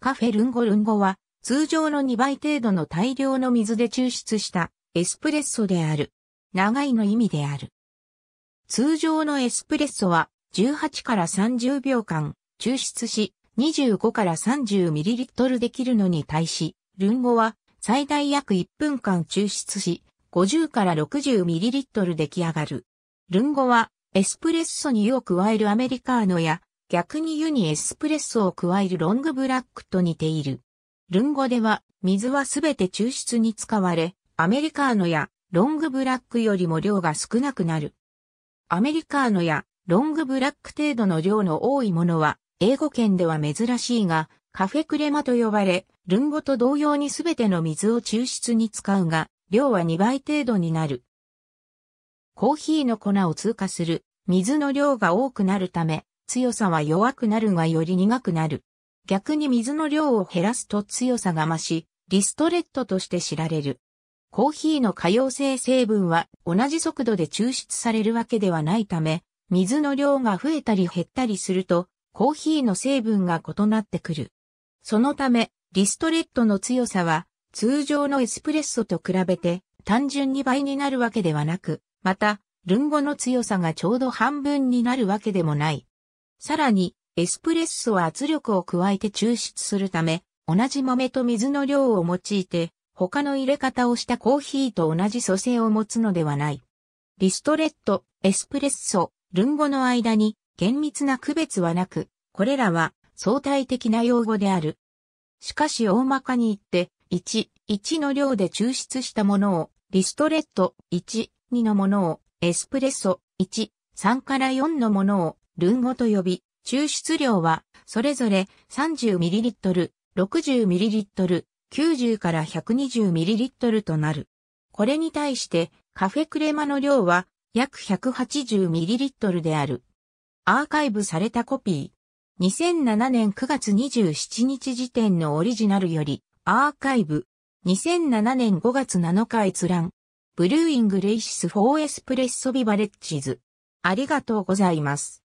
カフェルンゴルンゴは通常の2倍程度の大量の水で抽出したエスプレッソである。長いの意味である。通常のエスプレッソは18から30秒間抽出し25から 30ml できるのに対し、ルンゴは最大約1分間抽出し50から 60ml 出来上がる。ルンゴはエスプレッソにを加えるアメリカーノや逆に湯にエスプレッソを加えるロングブラックと似ている。ルンゴでは水はすべて抽出に使われ、アメリカーノやロングブラックよりも量が少なくなる。アメリカーノやロングブラック程度の量の多いものは英語圏では珍しいが、カフェクレマと呼ばれ、ルンゴと同様にすべての水を抽出に使うが、量は2倍程度になる。コーヒーの粉を通過する水の量が多くなるため、強さは弱くなるがより苦くなる。逆に水の量を減らすと強さが増し、リストレットとして知られる。コーヒーの可溶性成分は同じ速度で抽出されるわけではないため、水の量が増えたり減ったりすると、コーヒーの成分が異なってくる。そのため、リストレットの強さは、通常のエスプレッソと比べて単純に倍になるわけではなく、また、ルンゴの強さがちょうど半分になるわけでもない。さらに、エスプレッソは圧力を加えて抽出するため、同じ豆と水の量を用いて、他の入れ方をしたコーヒーと同じ組成を持つのではない。リストレット、エスプレッソ、ルンゴの間に厳密な区別はなく、これらは相対的な用語である。しかし大まかに言って、1、1の量で抽出したものを、リストレット、1、2のものを、エスプレッソ、1、3から4のものを、ルンゴと呼び、抽出量はそれぞれ 30ml、60ml、90から 120ml となる。これに対してカフェクレマの量は約 180ml である。アーカイブされたコピー。2007年9月27日時点のオリジナルより、アーカイブ。2007年5月7日閲覧。ブルーイングレイシス4エスプレッソビバレッジズ。ありがとうございます。